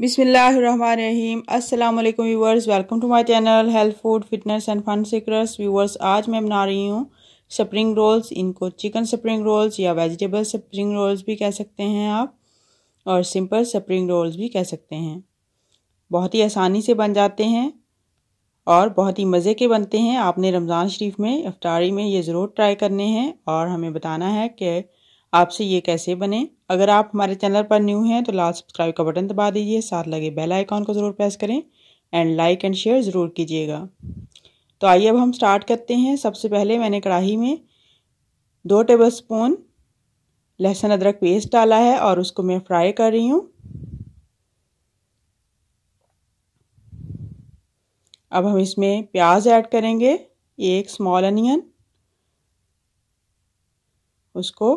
बिसमीम अल्लाम viewers welcome to my channel health food fitness and fun seekers viewers आज मैं बना रही हूँ स्प्रिंग रोल्स इनको चिकन स्प्रिंग रोल्स या वेजिटेबल स्प्रिंग रोल्स भी कह सकते हैं आप और सिंपल स्प्रिंग रोल्स भी कह सकते हैं बहुत ही आसानी से बन जाते हैं और बहुत ही मज़े के बनते हैं आपने रमज़ान शरीफ में अफ्तारी में ये ज़रूर ट्राई करने हैं और हमें बताना है कि आपसे ये कैसे बने अगर आप हमारे चैनल पर न्यू हैं तो लाल सब्सक्राइब का बटन दबा दीजिए साथ लगे बेल आइकॉन को ज़रूर प्रेस करें एंड लाइक एंड शेयर ज़रूर कीजिएगा तो आइए अब हम स्टार्ट करते हैं सबसे पहले मैंने कढ़ाई में दो टेबल स्पून लहसुन अदरक पेस्ट डाला है और उसको मैं फ्राई कर रही हूँ अब हम इसमें प्याज ऐड करेंगे एक स्मॉल अनियन उसको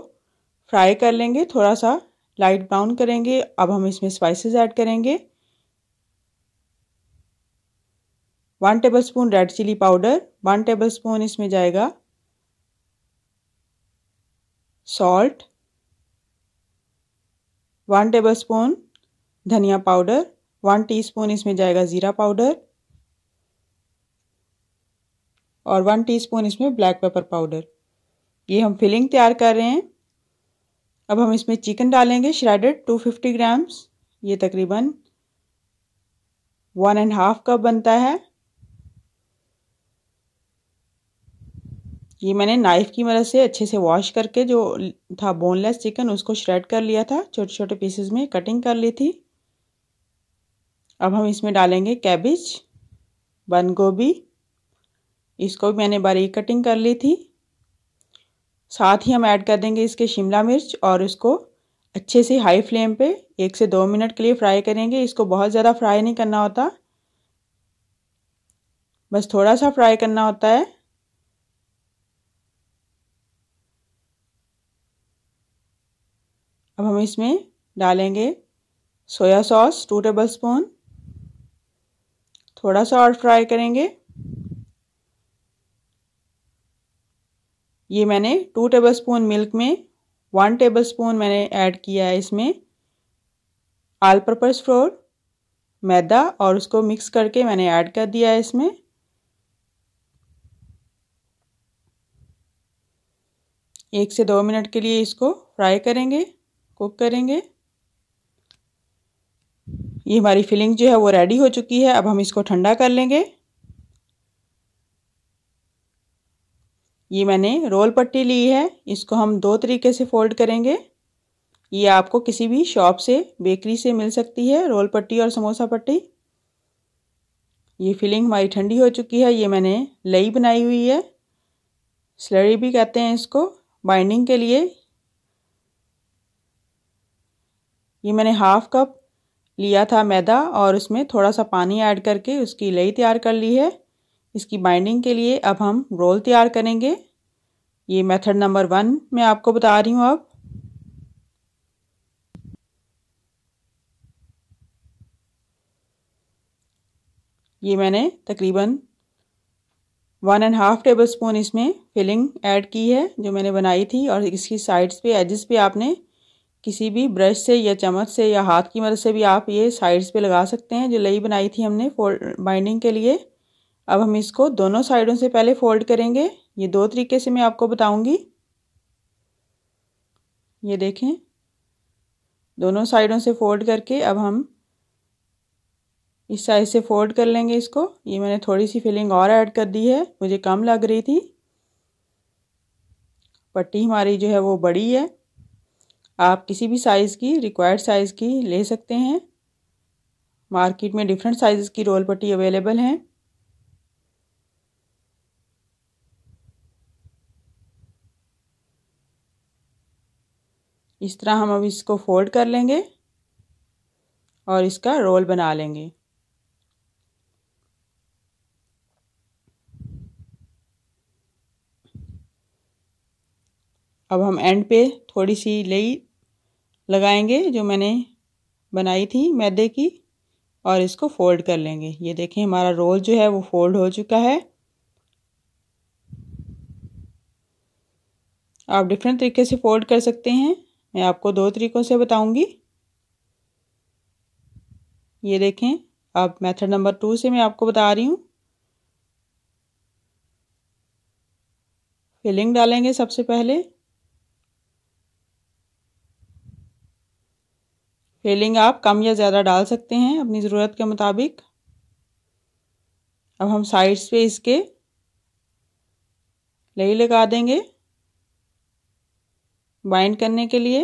फ्राई कर लेंगे थोड़ा सा लाइट ब्राउन करेंगे अब हम इसमें स्पाइसेस ऐड करेंगे one tablespoon red chilli powder one tablespoon इसमें जाएगा सॉल्ट वन टेबलस्पून धनिया पाउडर वन टीस्पून इसमें जाएगा ज़ीरा पाउडर और वन टीस्पून इसमें ब्लैक पेपर पाउडर ये हम फिलिंग तैयार कर रहे हैं अब हम इसमें चिकन डालेंगे श्रेडेड 250 ग्राम्स ये तकरीबन वन एंड हाफ कप बनता है ये मैंने नाइफ़ की मदद से अच्छे से वॉश करके जो था बोनलेस चिकन उसको श्रेड कर लिया था छोटे छोटे पीसेस में कटिंग कर ली थी अब हम इसमें डालेंगे कैबिज बंद गोभी इसको भी मैंने बारीक कटिंग कर ली थी साथ ही हम ऐड कर देंगे इसके शिमला मिर्च और इसको अच्छे से हाई फ्लेम पे एक से दो मिनट के लिए फ्राई करेंगे इसको बहुत ज़्यादा फ्राई नहीं करना होता बस थोड़ा सा फ्राई करना होता है अब हम इसमें डालेंगे soya sauce two tablespoon थोड़ा सा और फ्राई करेंगे ये मैंने टू टेबलस्पून मिल्क में वन टेबलस्पून मैंने ऐड किया है इसमें आल पर्पज़ फ्लोर मैदा और उसको मिक्स करके मैंने ऐड कर दिया है इसमें एक से दो मिनट के लिए इसको फ्राई करेंगे कुक करेंगे ये हमारी फिलिंग जो है वो रेडी हो चुकी है अब हम इसको ठंडा कर लेंगे ये मैंने रोल पट्टी ली है इसको हम दो तरीके से फोल्ड करेंगे ये आपको किसी भी शॉप से बेकरी से मिल सकती है रोल पट्टी और समोसा पट्टी ये फीलिंग हमारी ठंडी हो चुकी है ये मैंने लई बनाई हुई है स्लरी भी कहते हैं इसको बाइंडिंग के लिए ये मैंने हाफ कप लिया था मैदा और उसमें थोड़ा सा पानी ऐड करके उसकी लई तैयार कर ली है इसकी बाइंडिंग के लिए अब हम रोल तैयार करेंगे ये मेथड नंबर वन मैं आपको बता रही हूँ अब ये मैंने तकरीबन one and half tablespoon इसमें फिलिंग ऐड की है जो मैंने बनाई थी और इसकी साइड्स पे एजेस पे आपने किसी भी ब्रश से या चम्मच से या हाथ की मदद से भी आप ये साइड्स पे लगा सकते हैं जो लई बनाई थी हमने फोल्ड बाइंडिंग के लिए अब हम इसको दोनों साइडों से पहले फोल्ड करेंगे ये दो तरीके से मैं आपको बताऊंगी ये देखें दोनों साइडों से फोल्ड करके अब हम इस साइड से फोल्ड कर लेंगे इसको ये मैंने थोड़ी सी फिलिंग और ऐड कर दी है मुझे कम लग रही थी पट्टी हमारी जो है वो बड़ी है आप किसी भी साइज़ की रिक्वायर्ड साइज़ की ले सकते हैं मार्केट में डिफरेंट साइज़ की रोल पट्टी अवेलेबल हैं इस तरह हम अब इसको फोल्ड कर लेंगे और इसका रोल बना लेंगे अब हम एंड पे थोड़ी सी लई लगाएंगे जो मैंने बनाई थी मैदे की और इसको फोल्ड कर लेंगे ये देखें हमारा रोल जो है वो फोल्ड हो चुका है आप डिफरेंट तरीके से फोल्ड कर सकते हैं मैं आपको दो तरीक़ों से बताऊंगी ये देखें अब मेथड नंबर टू से मैं आपको बता रही हूँ फिलिंग डालेंगे सबसे पहले फिलिंग आप कम या ज़्यादा डाल सकते हैं अपनी ज़रूरत के मुताबिक अब हम साइड्स पे इसके लई लगा देंगे बाइंड करने के लिए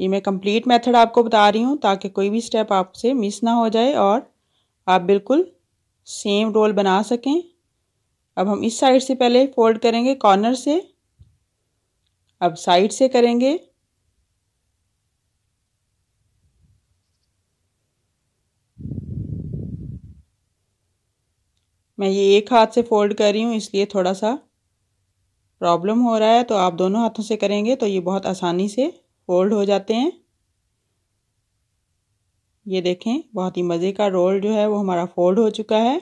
ये मैं कंप्लीट मेथड आपको बता रही हूँ ताकि कोई भी स्टेप आपसे मिस ना हो जाए और आप बिल्कुल सेम रोल बना सकें अब हम इस साइड से पहले फोल्ड करेंगे कॉर्नर से अब साइड से करेंगे मैं ये एक हाथ से फोल्ड कर रही हूँ इसलिए थोड़ा सा प्रॉब्लम हो रहा है तो आप दोनों हाथों से करेंगे तो ये बहुत आसानी से फोल्ड हो जाते हैं ये देखें बहुत ही मज़े का रोल जो है वो हमारा फोल्ड हो चुका है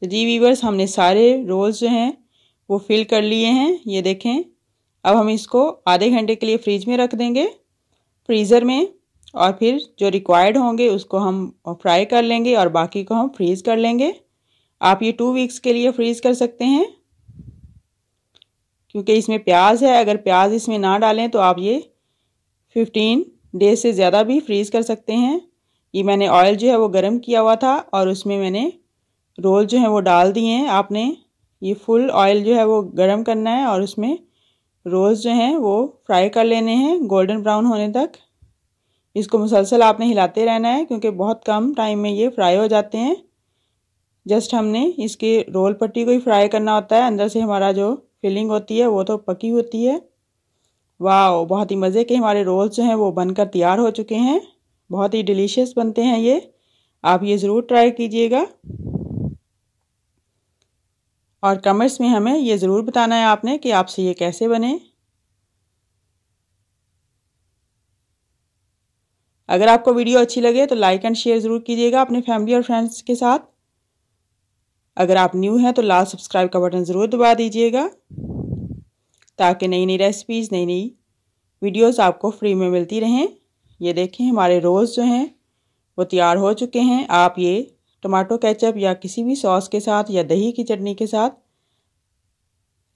तो जी वीवर्स हमने सारे रोल्स जो हैं वो फिल कर लिए हैं ये देखें अब हम इसको आधे घंटे के लिए फ्रिज में रख देंगे फ्रीज़र में और फिर जो रिक्वायर्ड होंगे उसको हम फ्राई कर लेंगे और बाकी को हम फ्रीज़ कर लेंगे आप ये टू वीक्स के लिए फ्रीज़ कर सकते हैं क्योंकि इसमें प्याज है अगर प्याज इसमें ना डालें तो आप ये फिफ्टीन डेज से ज़्यादा भी फ्रीज़ कर सकते हैं ये मैंने ऑयल जो है वो गर्म किया हुआ था और उसमें मैंने रोल जो है वो डाल दिए हैं आपने ये फुल ऑयल जो है वो गर्म करना है और उसमें रोज़ जो हैं वो फ्राई कर लेने हैं गोल्डन ब्राउन होने तक इसको मुसलसल आपने हिलाते रहना है क्योंकि बहुत कम टाइम में ये फ्राई हो जाते हैं जस्ट हमने इसके रोल पट्टी को ही फ्राई करना होता है अंदर से हमारा जो फिलिंग होती है वो तो पकी होती है वाह बहुत ही मज़े के हमारे रोल्स जो हैं वो बनकर तैयार हो चुके हैं बहुत ही डिलीशियस बनते हैं ये आप ये ज़रूर ट्राई कीजिएगा और कमेंट्स में हमें ये ज़रूर बताना है आपने कि आपसे ये कैसे बने अगर आपको वीडियो अच्छी लगे तो लाइक एंड शेयर ज़रूर कीजिएगा अपने फैमिली और फ्रेंड्स के साथ अगर आप न्यू हैं तो लास्ट सब्सक्राइब का बटन ज़रूर दबा दीजिएगा ताकि नई नई रेसिपीज़ नई नई वीडियोस आपको फ्री में मिलती रहें ये देखें हमारे रोज़ जो हैं वो तैयार हो चुके हैं आप ये टमाटो केचप या किसी भी सॉस के साथ या दही की चटनी के साथ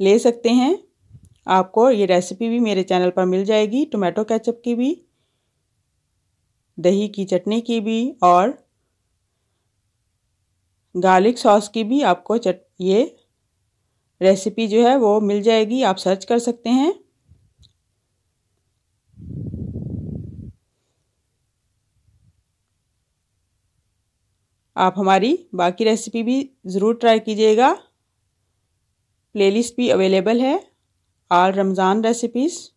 ले सकते हैं आपको ये रेसिपी भी मेरे चैनल पर मिल जाएगी टोमेटो केचप की भी दही की चटनी की भी और गार्लिक सॉस की भी आपको चट ये रेसिपी जो है वो मिल जाएगी आप सर्च कर सकते हैं आप हमारी बाकी रेसिपी भी ज़रूर ट्राई कीजिएगा प्लेलिस्ट भी अवेलेबल है आल रमज़ान रेसिपीज़